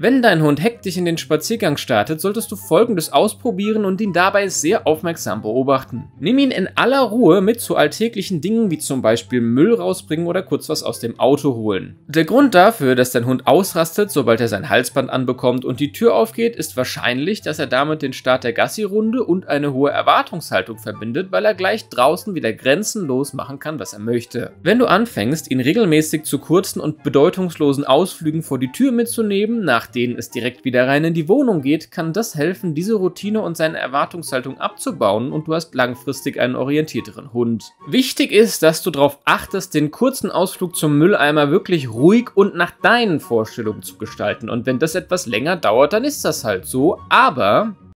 Wenn dein Hund hektisch in den Spaziergang startet, solltest du Folgendes ausprobieren und ihn dabei sehr aufmerksam beobachten. Nimm ihn in aller Ruhe mit zu alltäglichen Dingen wie zum Beispiel Müll rausbringen oder kurz was aus dem Auto holen. Der Grund dafür, dass dein Hund ausrastet, sobald er sein Halsband anbekommt und die Tür aufgeht, ist wahrscheinlich, dass er damit den Start der Gassi-Runde und eine hohe Erwartungshaltung verbindet, weil er gleich draußen wieder grenzenlos machen kann, was er möchte. Wenn du anfängst, ihn regelmäßig zu kurzen und bedeutungslosen Ausflügen vor die Tür mitzunehmen, nach nachdem es direkt wieder rein in die Wohnung geht, kann das helfen, diese Routine und seine Erwartungshaltung abzubauen und du hast langfristig einen orientierteren Hund. Wichtig ist, dass du darauf achtest, den kurzen Ausflug zum Mülleimer wirklich ruhig und nach deinen Vorstellungen zu gestalten und wenn das etwas länger dauert, dann ist das halt so, aber